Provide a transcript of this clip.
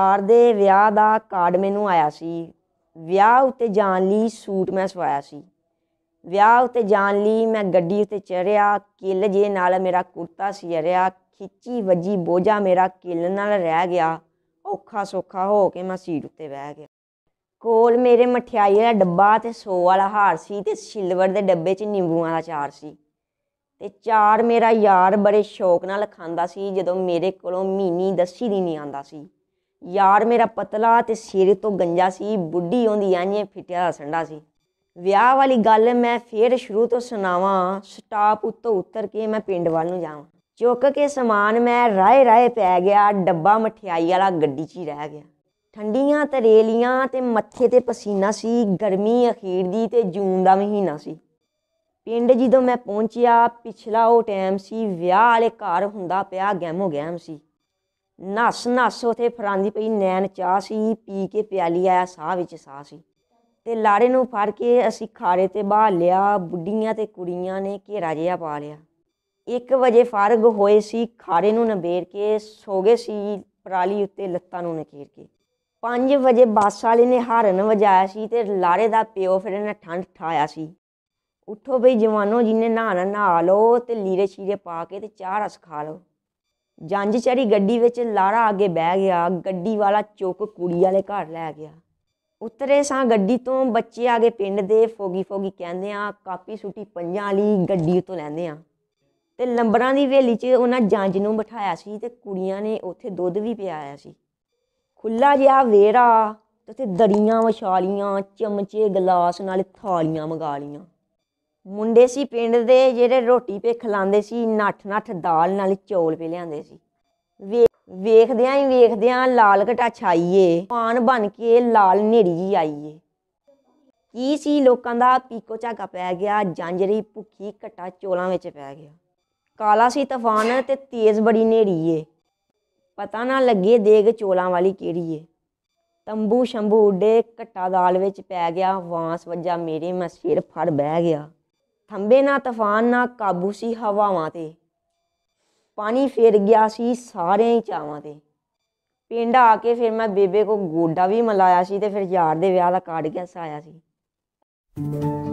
ਯਾਰ ਦੇ ਵਿਆਹ ਦਾ ਕਾਰਡ ਮੈਨੂੰ ਆਇਆ ਸੀ ਵਿਆਹ ਉੱਤੇ ਜਾਣ ਲਈ ਸੂਟ ਮੈਂ ਸਵਾਇਆ ਸੀ ਵਿਆਹ ਉੱਤੇ ਜਾਣ ਲਈ ਮੈਂ ਗੱਡੀ ਉੱਤੇ ਚੜਿਆ ਕਿੱਲ ਜੇ ਨਾਲ ਮੇਰਾ ਕੁਰਤਾ ਸੀ ਰਿਆ ਖਿੱਚੀ ਵੱਜੀ ਬੋਝਾ ਮੇਰਾ ਕਿੱਲ ਨਾਲ ਰਹਿ ਗਿਆ ਔਖਾ ਸੋਖਾ ਹੋ ਕੇ ਮੈਂ ਸੀਟ ਉੱਤੇ ਬਹਿ ਗਿਆ ਕੋਲ ਮੇਰੇ ਮਠਿਆਈ ਦਾ ਡੱਬਾ ਤੇ ਸੋ ਵਾਲਾ ਹਾਰ ਸੀ ਤੇ ਸਿਲਵਰ ਦੇ ਡੱਬੇ 'ਚ ਨਿੰਬੂਆਂ ਦਾ ਚਾਰ ਸੀ ਤੇ ਚਾਰ ਮੇਰਾ ਯਾਰ ਬੜੇ ਸ਼ੌਕ ਨਾਲ ਖਾਂਦਾ ਸੀ ਜਦੋਂ ਮੇਰੇ ਕੋਲੋਂ ਮੀਨੀ ਦੱਸੀ ਦੀ ਨਹੀਂ ਆਂਦਾ ਸੀ ਯਾਰ ਮੇਰਾ ਪਤਲਾ ਤੇ ਸ਼ੇਰੇ ਤੋਂ ਗੰਜਾ ਸੀ ਬੁੱਢੀ ਹੁੰਦੀ ਆਂਝੇ ਫਿਟਿਆ ਦਾ ਸੰਡਾ ਸੀ ਵਿਆਹ ਵਾਲੀ ਗੱਲ ਮੈਂ ਫੇਰ ਸ਼ੁਰੂ ਤੋਂ ਸੁਣਾਵਾਂ ਸਟਾਪ ਉੱਤੋਂ ਉਤਰ ਕੇ ਮੈਂ ਪਿੰਡ ਵੱਲ ਨੂੰ ਜਾਵਾਂ ਚੁੱਕ ਕੇ ਸਮਾਨ ਮੈਂ ਰਾਏ ਰਾਏ ਪੈ ਗਿਆ ਡੱਬਾ ਮਠਿਆਈ ਵਾਲਾ ਗੱਡੀ 'ਚ ਹੀ ਰਹਿ ਗਿਆ ਠੰਡੀਆਂ ਤਰੇਲੀਆਂ ਤੇ ਮੱਥੇ ਤੇ ਪਸੀਨਾ ਸੀ ਗਰਮੀ ਅਖੀਰ ਦੀ ਤੇ ਜੂਨ ਦਾ ਮਹੀਨਾ ਸੀ ਪਿੰਡ ਜਦੋਂ ਮੈਂ ਪਹੁੰਚਿਆ ਪਿਛਲਾ ਉਹ ਟਾਈਮ ਸੀ ਵਿਆਹ ਵਾਲੇ ਘਰ ਹੁੰਦਾ ਪਿਆ ਗਹਿਮੋ ਗਹਿਮ ਸੀ ਨਸ ਨਸ ਉਥੇ ਫਰਾਂਦੀ ਪਈ ਨੈਣ ਚਾਹ ਸੀ ਪੀ ਕੇ ਪਿਆਲੀ ਆਇਆ ਸਾਹ ਵਿੱਚ ਸਾਹ ਸੀ ਤੇ ਲਾੜੇ ਨੂੰ ਫੜ ਕੇ ਅਸੀਂ ਖਾਰੇ ਤੇ ਬਾਹ ਲਿਆ ਬੁੱਢੀਆਂ ਤੇ ਕੁੜੀਆਂ ਨੇ ਘੇਰਾ ਜਿਹਾ ਪਾ ਲਿਆ 1 ਵਜੇ ਫਾਰਗ ਹੋਏ ਸੀ ਖਾਰੇ ਨੂੰ ਨਵੇੜ ਕੇ ਸੋ ਗਏ ਸੀ ਪਰਾਲੀ ਉੱਤੇ ਲੱਤਾਂ ਨੂੰ ਨਕੇਰ ਕੇ 5 ਵਜੇ ਬਾਸ ਵਾਲੇ ਨੇ ਹਾਰਨ ਵਜਾਇਆ ਸੀ ਤੇ ਲਾੜੇ ਦਾ ਪਿਓ ਫਿਰ ਇਹਨਾਂ ਠੰਡ ਠਾਇਆ ਸੀ ਉੱਥੋਂ ਬਈ ਜਵਾਨੋ ਜਿਨੇ ਨਹਾਣਾ ਨਹਾ ਲੋ ਤੇ ਲੀਰੇ ਛੀਰੇ ਪਾ ਕੇ ਤੇ ਚਾਹ ਰਸ ਖਾ ਲੋ ਜਾਂਝਚਰੀ ਗੱਡੀ ਵਿੱਚ ਲਾਰਾ ਅੱਗੇ ਬਹਿ ਗਿਆ ਗੱਡੀ ਵਾਲਾ ਚੁੱਕ ਕੁੜੀ ਵਾਲੇ ਘਰ ਲੈ ਗਿਆ ਉਤਰੇ ਸਾਂ ਗੱਡੀ ਤੋਂ ਬੱਚੇ ਆਗੇ ਪਿੰਡ ਦੇ ਫੋਗੀ ਫੋਗੀ ਕਹਿੰਦੇ ਆ ਕਾਪੀ ਸੁਟੀ ਪੰਜਾਂ ਵਾਲੀ ਗੱਡੀ ਉਤੋਂ ਲੈਂਦੇ ਆ ਤੇ ਲੰਬਰਾਂ ਦੀ ਵੇਲੀ 'ਚ ਉਹਨਾਂ ਜਾਂਜ ਨੂੰ ਬਿਠਾਇਆ ਸੀ ਤੇ ਕੁੜੀਆਂ ਨੇ ਉੱਥੇ ਦੁੱਧ ਵੀ ਪਿਆਇਆ ਸੀ ਖੁੱਲਾ ਜਿਹਾ ਵੇਰਾ ਤੇ ਉੱਥੇ ਦਰੀਆਂ ਵਿਛਾਲੀਆਂ ਚਮਚੇ ਗਲਾਸ ਨਾਲ ਥਾਲੀਆਂ ਮੰਗਾ ਲੀਆਂ ਮੁੰਡੇ ਸੀ ਪਿੰਡ ਦੇ ਜਿਹੜੇ ਰੋਟੀ ਪੇ ਖਲਾਉਂਦੇ ਸੀ ਨੱਠ ਨੱਠ ਦਾਲ ਨਾਲ ਚੌਲ ਪੇ ਲਿਆਂਦੇ ਸੀ ਵੇਖਦਿਆਂ ਹੀ ਵੇਖਦਿਆਂ ਲਾਲ ਘਟਾ ਛਾਈਏ ਪਾਨ ਬਣ ਕੇ ਲਾਲ ਨੇੜੀ ਜੀ ਆਈਏ ਕੀ ਸੀ ਲੋਕਾਂ ਦਾ ਪੀਕੋ ਝਾਗਾ ਪੈ ਗਿਆ ਜੰਜਰੀ ਭੁੱਖੀ ਘਟਾ ਚੋਲਾਂ ਵਿੱਚ ਪੈ ਗਿਆ ਕਾਲਾ ਸੀ ਤੂਫਾਨ ਤੇ ਤੇਜ਼ ਬੜੀ ਨੇੜੀ ਏ ਪਤਾ ਨਾ ਲੱਗੇ ਦੇਗ ਚੋਲਾਂ ਵਾਲੀ ਕਿਹੜੀ ਏ ਤੰਬੂ ਸ਼ੰਭੂ ਉੱਡੇ ਘਟਾ ਦਾਲ ਵਿੱਚ ਪੈ ਗਿਆ ਵਾਂਸ ਵੱਜਾ ਮੇਰੇ ਮਸਫੀਰ ਫੜ ਬਹਿ ਗਿਆ ਥੰਬੇ ਨਾ ਤੂਫਾਨ ਨਾ ਕਾਬੂ ਸੀ ਹਵਾਵਾਂ ਤੇ ਪਾਣੀ ਫੇਰ ਗਿਆ ਸੀ ਸਾਰੇ ਹੀ ਚਾਵਾਂ ਤੇ ਪਿੰਡ ਆ ਕੇ ਫਿਰ ਮੈਂ ਬੇਬੇ ਕੋ ਗੋਡਾ ਵੀ ਮਲਾਇਆ ਸੀ ਤੇ ਫਿਰ ਯਾਰ ਦੇ ਵਿਆਹ ਦਾ ਕਾਰਡ ਗਿਆ ਸਾਇਆ ਸੀ